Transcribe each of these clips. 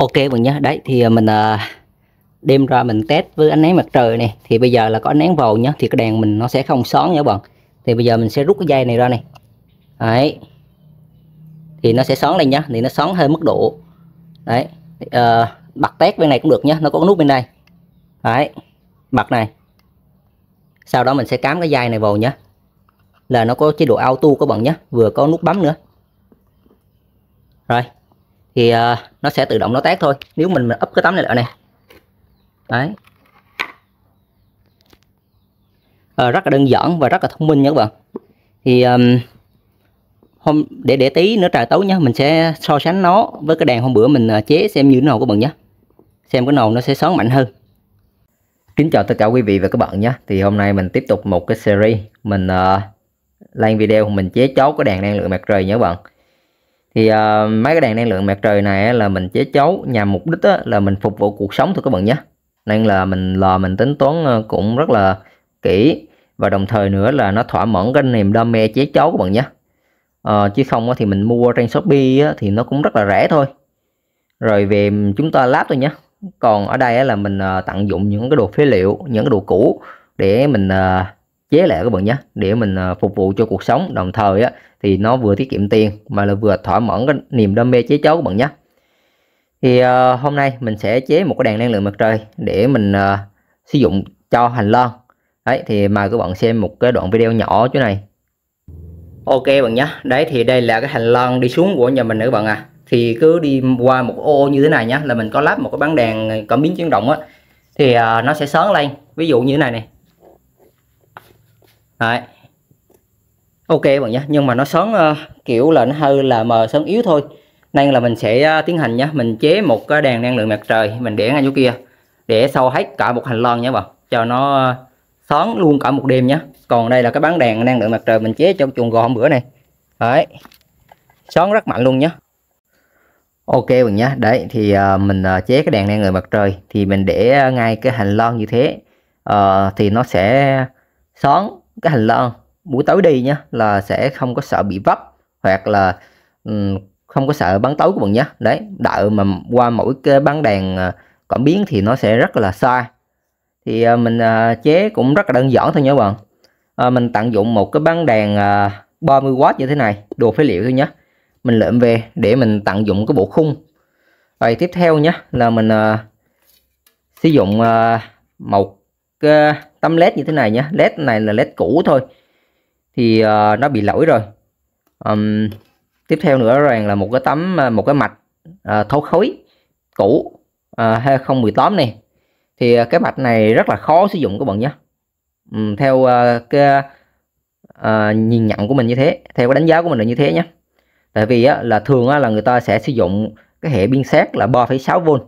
ok bạn nhé đấy thì à, mình uh, đem ra mình test với ánh nắng mặt trời này thì bây giờ là có ánh nắng vào nhá thì cái đèn mình nó sẽ không sáng nhá bạn thì bây giờ mình sẽ rút cái dây này ra này đấy thì nó sẽ sáng lên nhá thì nó sáng hơi mức độ đấy uh, bật test bên này cũng được nhá nó có nút bên đây đấy bật này sau đó mình sẽ cắm cái dây này vào nhá là nó có chế độ auto các bạn nhé vừa có nút bấm nữa rồi thì uh, nó sẽ tự động nó tát thôi nếu mình mình úp cái tấm này lại này, đấy uh, rất là đơn giản và rất là thông minh nha các bạn thì um, hôm để để tí nữa trời tối nhá mình sẽ so sánh nó với cái đèn hôm bữa mình ờ, chế xem như thế nào các bạn nhé xem cái nào nó sẽ sáng mạnh hơn kính chào tất cả quý vị và các bạn nhé thì hôm nay mình tiếp tục một cái series mình uh, lên video mình chế chốt cái đèn năng lượng mặt trời nhớ bạn thì uh, mấy cái đèn năng lượng mặt trời này là mình chế chấu nhằm mục đích là mình phục vụ cuộc sống thôi các bạn nhé nên là mình lò mình tính toán ờ, cũng rất là kỹ và đồng thời nữa là nó thỏa mãn cái niềm đam mê chế chấu các bạn nhé à, chứ không thì mình mua trên shopee thì nó cũng rất là rẻ thôi rồi về chúng ta lắp thôi nhé còn ở đây là mình tận dụng những cái đồ phế liệu những cái đồ cũ để mình chế lại các bạn nhé để mình à, phục vụ cho cuộc sống đồng thời á, thì nó vừa tiết kiệm tiền mà là vừa thỏa mãn cái niềm đam mê chế chấu các bạn nhé thì uh, hôm nay mình sẽ chế một cái đèn năng lượng mặt trời để mình uh, sử dụng cho hành lang đấy thì mời các bạn xem một cái đoạn video nhỏ chỗ này ok bạn nhé đấy thì đây là cái hành lang đi xuống của nhà mình nữa bạn à thì cứ đi qua một ô như thế này nhá là mình có lắp một cái bán đèn cảm biến chuyển động á thì uh, nó sẽ sáng lên ví dụ như thế này này Đấy. Ok bạn nhé nhưng mà nó sớm uh, kiểu là nó hơi là mờ sớm yếu thôi nên là mình sẽ uh, tiến hành nhé mình chế một cái đèn năng lượng mặt trời mình để ngay chỗ kia để sau hết cả một hành lang nhé bạn cho nó uh, sáng luôn cả một đêm nhé còn đây là cái bán đèn năng lượng mặt trời mình chế trong chuồng gò hôm bữa này đấy sáng rất mạnh luôn nhé ok bạn nhé đấy thì uh, mình uh, chế cái đèn năng lượng mặt trời thì mình để uh, ngay cái hành lang như thế uh, thì nó sẽ sáng cái hành lang buổi tối đi nhé là sẽ không có sợ bị vấp hoặc là ừ, không có sợ bắn tối của bạn nhé đấy đợi mà qua mỗi cái bắn đèn uh, cảm biến thì nó sẽ rất là xa thì à, mình à, chế cũng rất là đơn giản thôi nhé bạn mình tận dụng một cái bắn đèn uh, 30W như thế này đồ phế liệu thôi nhé mình lượm về để mình tận dụng cái bộ khung rồi tiếp theo nhé là mình uh, sử dụng uh, một cái uh, tấm led như thế này nhé led này là led cũ thôi thì uh, nó bị lỗi rồi um, tiếp theo nữa rằng là một cái tấm ờ, một cái mạch uh, thấu khối cũ uh, 2018 này thì cái mạch này rất là khó sử dụng các bạn nhé um, theo uh, cái uh, nhìn nhận của mình như thế theo cái đánh giá của mình là như thế nhé tại vì á, là thường á, là người ta sẽ sử dụng cái hệ biên xét là 3,6V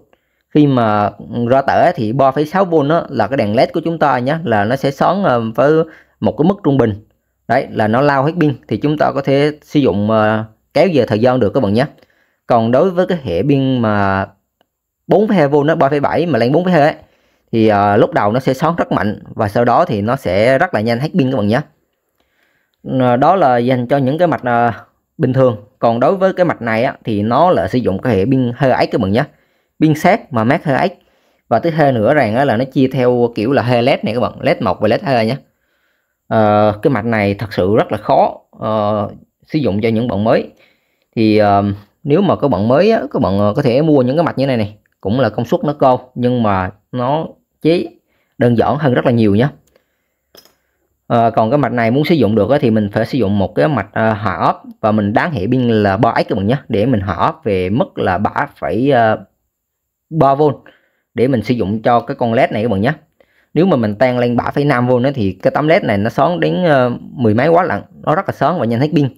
khi mà ra tở thì 36 v đó là cái đèn led của chúng ta nhé là nó sẽ xón ờ, với một cái mức trung bình đấy là nó lao hết pin thì chúng ta có thể sử dụng ờ, kéo về thời gian được các bạn nhé còn đối với cái hệ pin mà 4,2V nó 3,7 mà lên 4,2 ấy thì à, lúc đầu nó sẽ xón rất mạnh và sau đó thì nó sẽ rất là nhanh hết pin các bạn nhé đó là dành cho những cái mạch à, bình thường còn đối với cái mạch này á, thì nó là sử dụng cái hệ pin hơi ấy các bạn nhé pin sát mà mát hơi và thứ hai nữa rằng là nó chia theo kiểu là hơi led này các bạn led một và led hai nhé à, ờ, cái mạch này thật sự rất là khó à, sử dụng cho những bạn mới thì à, nếu mà các bạn mới á, các bạn có thể mua những cái mạch như này này cũng là công suất nó cao nhưng mà nó chế đơn giản hơn rất là nhiều nhé à, còn cái mạch này muốn sử dụng được á, thì mình phải sử dụng một cái mạch à, hạ ốp và mình đáng hệ pin là 3x các bạn nhé để mình hạ ốp về mức là 3,3 3V để mình sử dụng cho cái con led này các bạn nhé nếu mà mình tan lên 3,5V nữa thì cái tấm led này nó sáng đến ờ, mười mấy quá lặng, nó rất là sáng và nhanh hết pin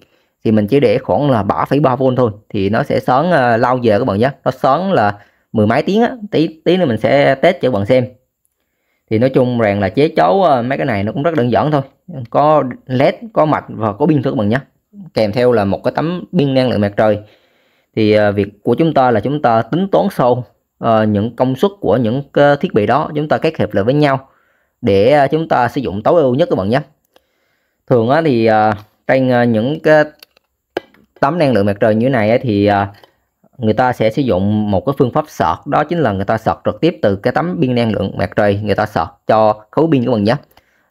thì mình chỉ để khoảng là 3,3V thôi thì nó sẽ sáng ờ, lâu giờ các bạn nhé nó sáng là mười mấy tiếng á tí tí nữa mình sẽ test cho các bạn xem thì nói chung rằng là chế chấu ờ, mấy cái này nó cũng rất đơn giản thôi có led có mạch và có pin thôi các bạn nhé kèm theo là một cái tấm pin năng lượng mặt trời thì việc của chúng ta là chúng ta tính toán sâu uh, những công suất của những ờ, thiết bị đó chúng ta kết hợp lại với nhau để ờ, chúng ta sử dụng tối ưu nhất các bạn nhé thường uh, thì uh, trên uh, những cái tấm năng lượng mặt trời như thế này thì uh, người ta sẽ sử dụng một cái phương pháp sọt đó chính là người ta sọt trực tiếp từ cái tấm pin năng lượng mặt trời người ta sọt cho khối pin của bạn nhé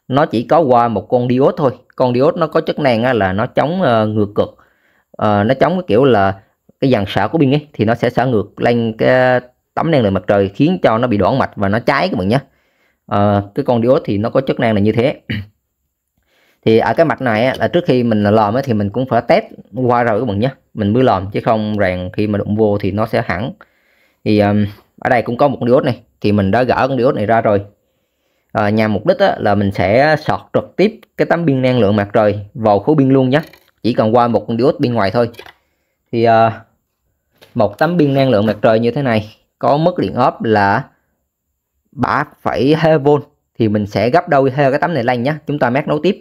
nó chỉ có qua một con diode thôi con diode nó có chức năng là nó chống ngược cực nó chống cái kiểu là cái dàn xả của pin ấy thì nó sẽ xả ngược lên cái tấm năng lượng mặt trời khiến cho nó bị đoạn mạch và nó cháy các bạn nhé à, cái con diode thì nó có chức năng là như thế thì ở cái mạch này là trước khi mình lòm thì mình cũng phải test qua rồi các bạn nhé mình mới lòm chứ không rằng khi mà đụng vô thì nó sẽ hẳn thì um, ở đây cũng có một con diode này thì mình đã gỡ con diode này ra rồi à, ờ, nhằm mục đích là mình sẽ sọt trực tiếp cái tấm pin năng lượng mặt trời vào khối pin luôn nhé chỉ cần qua một con diode bên ngoài thôi thì à, một tấm pin năng lượng mặt trời như thế này có mức điện áp là 3,2V thì mình sẽ gấp đôi theo cái tấm này lên nhé chúng ta mát nối tiếp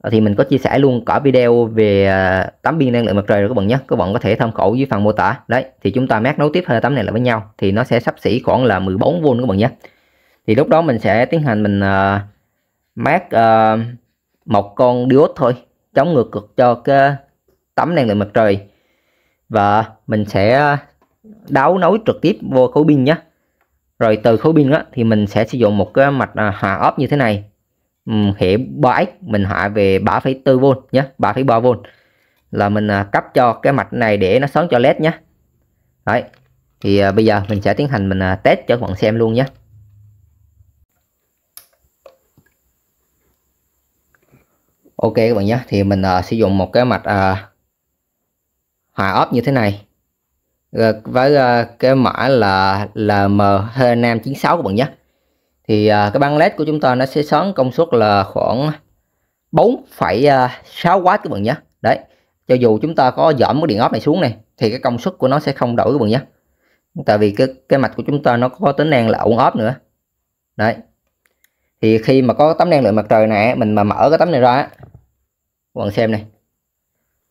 ờ, thì mình có chia sẻ luôn cả video về à, tấm pin năng lượng mặt trời rồi các bạn nhé các bạn có thể tham khảo dưới phần mô tả đấy thì chúng ta mát nối tiếp hai tấm này lại với nhau thì nó sẽ sắp xỉ khoảng là 14V các bạn nhé thì lúc đó mình sẽ tiến hành mình uh, mát uh, một con diode thôi chống ngược cực cho cái tấm năng lượng mặt trời và mình sẽ đấu nối trực tiếp vô khối pin nhé rồi từ khối pin đó thì mình sẽ sử dụng một cái mạch à, hòa ốp như thế này hệ 3x mình hạ về 3,4V nhé 3,3V là mình à, cấp cho cái mạch này để nó sáng cho led nhé đấy thì à, bây giờ mình sẽ tiến hành mình test cho các bạn xem luôn nhé ok các bạn nhé thì mình uh, sử dụng một cái mạch uh, hòa ốp như thế này rồi với uh, cái mã là là m nam chín sáu các bạn nhé thì uh, cái băng led của chúng ta nó sẽ xoắn công suất là khoảng bốn sáu w các bạn nhé đấy cho dù chúng ta có giảm cái điện áp này xuống này thì cái công suất của nó sẽ không đổi các bạn nhé tại vì cái cái mạch của chúng ta nó có tính năng là ổn áp nữa đấy thì khi mà có tấm năng lượng mặt trời này mình mà mở cái tấm này ra các bạn xem này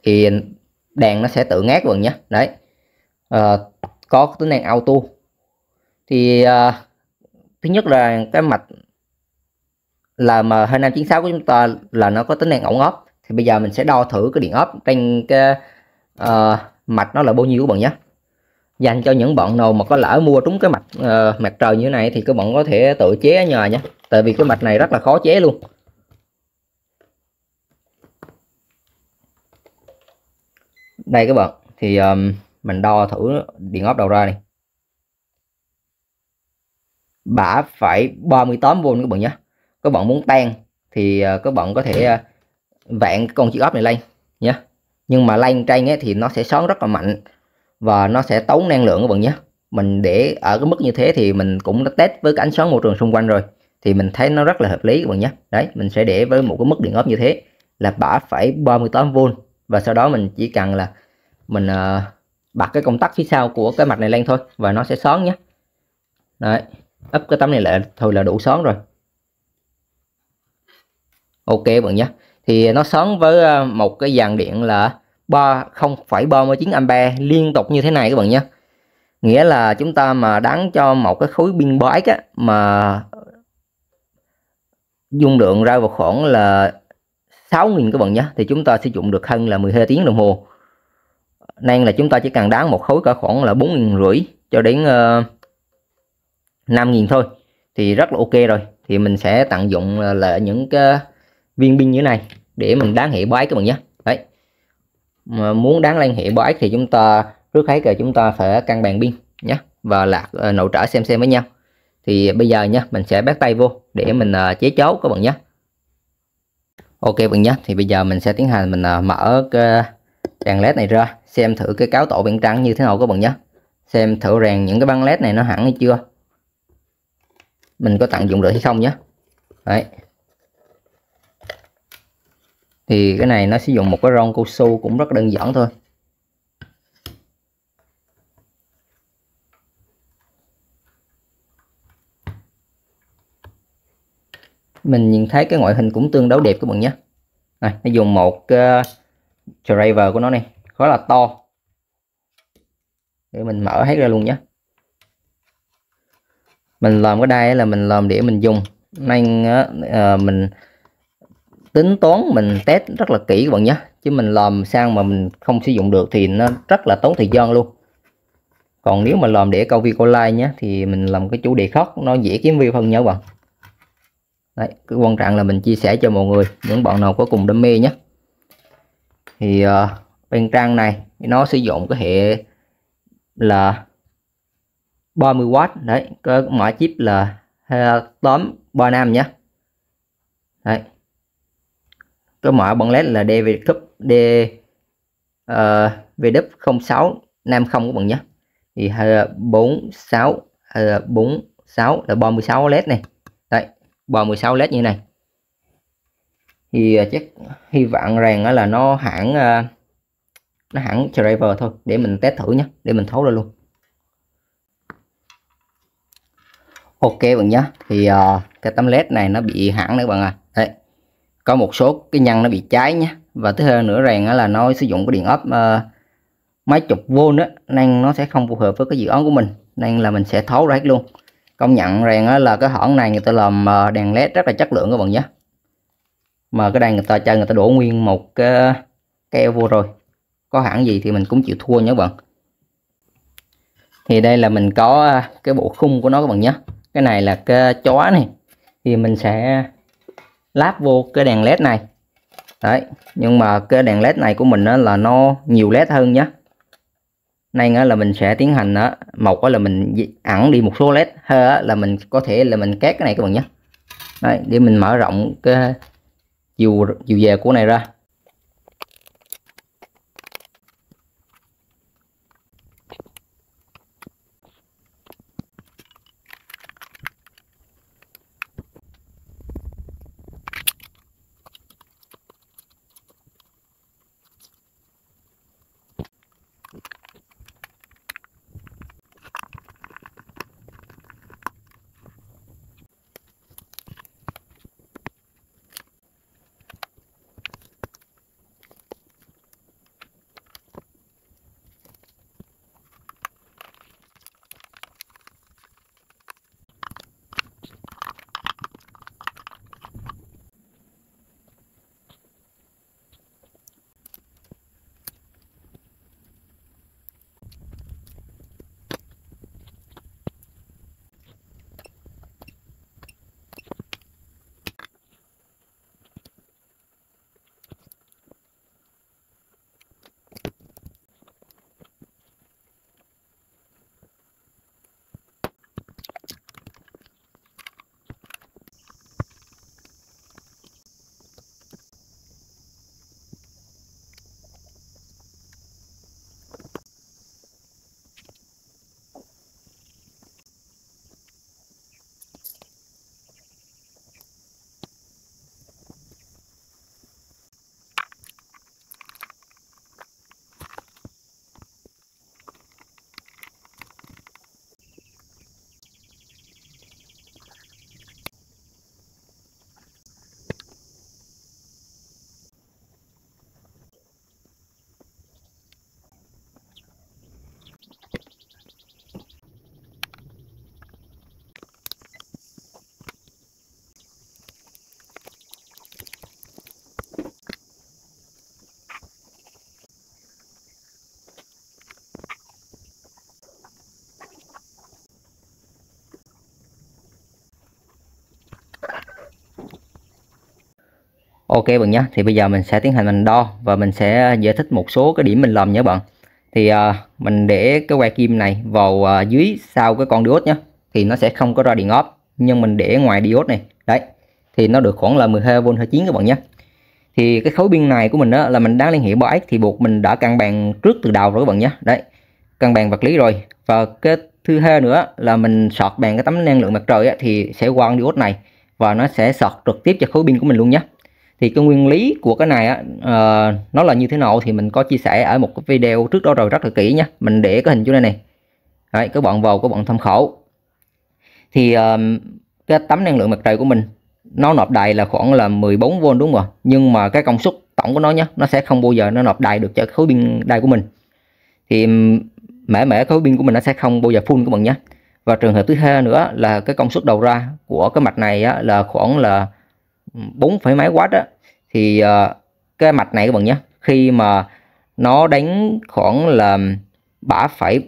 thì đèn nó sẽ tự ngát các bạn nhé đấy Ờ, có tính năng auto thì uh, thứ nhất là cái mặt là mà hai năm chín sáu của chúng ta là nó có tính năng ổn áp thì bây giờ mình sẽ đo thử cái điện áp trên cái uh, mạch nó là bao nhiêu của bạn nhé dành cho những bạn nào mà có lỡ mua trúng cái mạch uh, mặt trời như thế này thì các bạn có thể tự chế ở nhà nhé tại vì cái mạch này rất là khó chế luôn đây các bạn thì um, mình đo thử điện áp đầu ra này bả phải 38V các bạn nhé các bạn muốn tan thì à, các bạn có thể à, vạn con chiếc ốp này lên nhé nhưng mà lan tranh thì nó sẽ xoắn rất là mạnh và nó sẽ tốn năng lượng các bạn nhé mình để ở cái mức như thế thì mình cũng đã test với cái ánh sáng môi trường xung quanh rồi thì mình thấy nó rất là hợp lý các bạn nhé đấy mình sẽ để với một cái mức điện áp như thế là bả phải 38V và sau đó mình chỉ cần là mình uh, bật cái công tắc phía sau của cái mạch này lên thôi và nó sẽ xón nhé đấy ấp cái tấm này lại thôi là đủ xón rồi ok bạn nhé thì nó xón với ờ, một cái dàn điện là ba 3 0,39 ampe liên tục như thế này các bạn nhé nghĩa là chúng ta mà đắn cho một cái khối pin bói á mà dung lượng ra vào khoảng là 6.000 các bạn nhé thì chúng ta sử dụng được hơn là 12 tiếng đồng hồ nên là chúng ta chỉ cần đá một khối cỡ khoảng là bốn nghìn rưỡi cho đến ờ, năm nghìn thôi thì rất là ok rồi thì mình sẽ tận dụng ờ, là những cái viên pin như này để mình đáng hệ bái các bạn nhé đấy mà muốn đáng lên hệ bái thì chúng ta trước hết là chúng ta phải căn bàn pin nhé và lạc ờ, nội trở xem xem với nhau thì bây giờ nhé mình sẽ bắt tay vô để mình chế chấu các bạn nhé ok bạn nhé thì bây giờ mình sẽ tiến hành mình mở cái rèn led này ra xem thử cái cáo tổ biển trắng như thế nào các bạn nhé xem thử rèn những cái băng led này nó hẳn hay chưa mình có tận dụng được hay không nhé đấy thì cái này nó sử dụng một cái ron cao su cũng rất đơn giản thôi mình nhìn thấy cái ngoại hình cũng tương đối đẹp các bạn nhé này, nó dùng một uh, driver của nó này khá là to để mình mở hết ra luôn nhé mình làm cái đây là mình làm để mình dùng nên uh, à, mình tính toán mình test rất là kỹ các bạn nhé chứ mình làm sang mà mình không sử dụng được thì nó rất là tốn thời gian luôn còn nếu mà làm để câu view câu like nhé thì mình làm cái chủ đề khác nó dễ kiếm view hơn nhé bạn Đấy, cái quan trọng là mình chia sẻ cho mọi người những bạn nào có cùng đam mê nhé thì uh, bên trang này nó sử dụng cái hệ là 30W đấy có mã chip là tóm 35 nhé đấy có mã bằng led là DV cấp D uh, VW 06 50 của bạn nhé thì uh, 46 uh, 46 là 36 led này đấy 36 led như này thì à, chắc hy vọng rằng là nó hãng à, nó hãng driver thôi để mình test thử nhé để mình thấu ra luôn ok bạn nhé thì à, cái tấm led này nó bị hãng nữa bạn à đấy có một số cái nhăn nó bị cháy nhé và thứ hai nữa rằng là nó sử dụng cái điện áp mấy chục vô đó nên nó sẽ không phù hợp với cái dự án của mình nên là mình sẽ thấu ra hết luôn công nhận rằng là cái hãng này người ta làm đèn led rất là chất lượng các bạn nhé mà cái đây người ta chơi người ta đổ nguyên một cái keo vô rồi có hãng gì thì mình cũng chịu thua nhớ bạn thì đây là mình có à, cái bộ khung của nó các bạn nhé cái này là cái chó này thì mình sẽ lắp vô cái đèn led này đấy nhưng mà cái đèn led này của mình đó là nó nhiều led hơn nhé nay là mình sẽ tiến hành đó. một là mình ẩn đi một số led hơn là mình có thể là mình két cái này các bạn nhé đấy để mình mở rộng cái dù dù về của này ra Ok bạn nhé thì bây giờ mình sẽ tiến hành mình đo và mình sẽ giải thích một số cái điểm mình làm nhé bạn thì uh, mình để cái que kim này vào uh, dưới sau cái con diode nhé thì nó sẽ không có ra điện ốp nhưng mình để ngoài diode này đấy thì nó được khoảng là 12V hơi 9 các bạn nhé thì cái khối pin này của mình đó là mình đang liên hệ bởi thì buộc mình đã căn bàn trước từ đầu rồi các bạn nhé đấy căn bàn vật lý rồi và cái thứ hai nữa là mình sọt bàn cái tấm năng lượng mặt trời á, thì sẽ qua diode này và nó sẽ sọt trực tiếp cho khối pin của mình luôn nhé thì cái nguyên lý của cái này á uh, nó là như thế nào thì mình có chia sẻ ở một cái video trước đó rồi rất là kỹ nhé mình để cái hình chỗ này này Đấy, các bạn vào các bạn tham khảo thì uh, cái tấm năng lượng mặt trời của mình nó nộp đầy là khoảng là 14V đúng không ạ nhưng mà cái công suất tổng của nó nhá nó sẽ không bao giờ nó nộp đầy được cho khối pin đầy của mình thì mẻ mẻ khối pin của mình nó sẽ không bao giờ full các bạn nhé và trường hợp thứ hai nữa là cái công suất đầu ra của cái mạch này á, là khoảng là bốn phẩy mấy watt đó thì ờ, cái mạch này các bạn nhé khi mà nó đánh khoảng là bả phải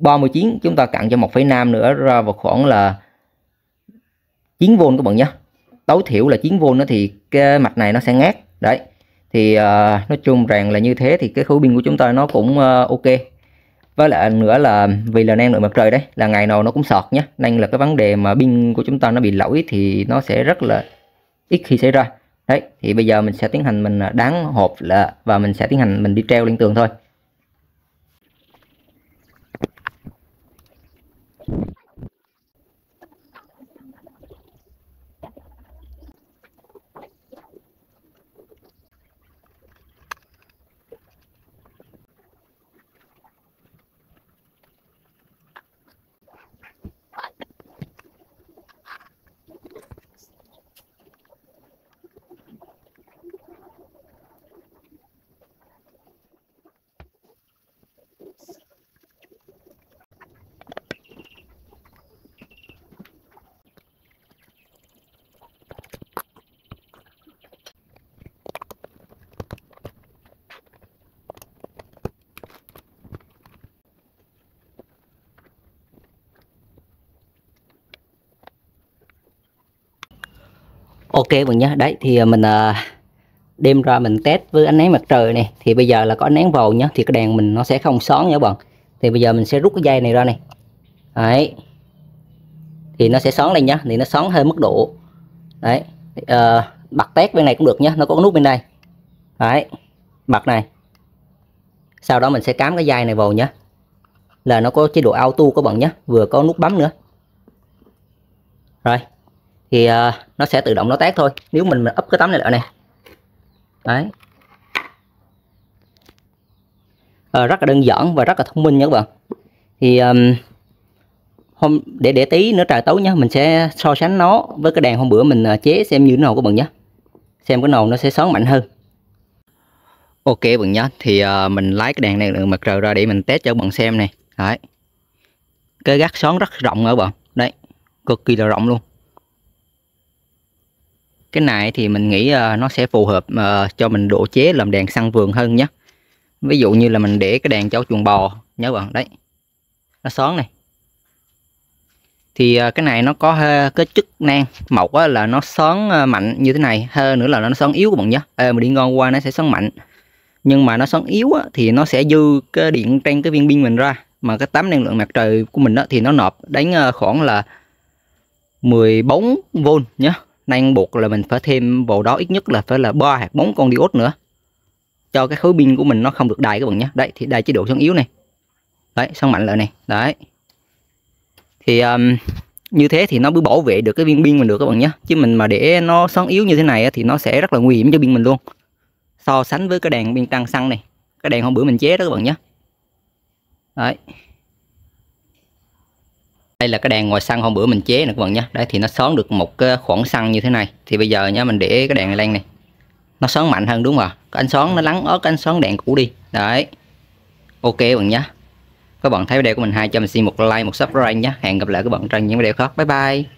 3,39 chúng ta cặn cho 1,5 nữa ra vào khoảng là 9V các bạn nhé tối thiểu là 9V nữa thì cái mạch này nó sẽ ngát đấy thì uh, nói chung rằng là như thế thì cái khối pin của chúng ta nó cũng uh, ok với lại nữa là vì là năng lượng mặt trời đấy là ngày nào nó cũng sọt nhé nên là cái vấn đề mà pin của chúng ta nó bị lỗi thì nó sẽ rất là ít khi xảy ra đấy thì bây giờ mình sẽ tiến hành mình à, đáng hộp là và mình sẽ tiến hành mình đi treo lên tường thôi ok bạn nhé đấy thì à, mình uh, đem ra mình test với ánh nắng mặt trời này thì bây giờ là có ánh nắng vào nhá thì cái đèn mình nó sẽ không sáng nhá bạn thì bây giờ mình sẽ rút cái dây này ra này đấy thì nó sẽ sáng lên nhá thì nó sáng hơi mức độ đấy uh, bật test bên này cũng được nhá nó có nút bên đây đấy bật này sau đó mình sẽ cắm cái dây này vào nhá là nó có chế độ auto các bạn nhé vừa có nút bấm nữa rồi thì uh, nó sẽ tự động nó tát thôi nếu mình mình úp cái tấm này lại này, đấy uh, rất là đơn giản và rất là thông minh nha các bạn thì um, hôm để để tí nữa trời tối nhá mình sẽ so sánh nó với cái đèn hôm bữa mình ờ, chế xem như thế nào các bạn nhé xem cái nào nó sẽ sáng mạnh hơn ok bạn nhé thì uh, mình lấy cái đèn này mặt trời ra để mình test cho bạn xem này đấy cái gác sáng rất rộng các bạn đấy cực kỳ là rộng luôn cái này thì mình nghĩ uh, nó sẽ phù hợp uh, cho mình độ chế làm đèn săn vườn hơn nhé ví dụ như là mình để cái đèn cho chuồng bò nhớ bạn đấy nó xón này thì ờ, cái này nó có cái chức năng một là nó xoắn mạnh như thế này hơn nữa là nó xoắn yếu của bạn nhé Ê, mà đi ngon qua nó sẽ xoắn mạnh nhưng mà nó xoắn yếu thì nó sẽ dư cái điện trên cái viên pin mình ra mà cái tấm năng lượng mặt trời của mình đó, thì nó nộp đánh khoảng là 14V nhé nên buộc là mình phải thêm vào đó ít nhất là phải là ba hạt bốn con diode nữa cho cái khối pin của mình nó không được đầy các bạn nhé đấy thì đây chế độ sáng yếu này đấy sáng mạnh lại này đấy thì um, như thế thì nó mới bảo vệ được cái viên pin mình được các bạn nhé chứ mình mà để nó sáng yếu như thế này thì nó sẽ rất là nguy hiểm cho pin mình luôn so sánh với cái đèn pin tăng xăng này cái đèn hôm bữa mình chế đó các bạn nhé đấy đây là cái đèn ngoài xăng hôm bữa mình chế nè các bạn nhé đấy thì nó xón được một cái khoảng xăng như thế này thì bây giờ nhá mình để cái đèn này lên này nó xón mạnh hơn đúng không ạ cái ánh xón nó lắng ớt cái ánh xón đèn cũ đi đấy ok các bạn nhé các bạn thấy video của mình hay cho mình xin một like một subscribe nhé hẹn gặp lại các bạn trong những video khác bye bye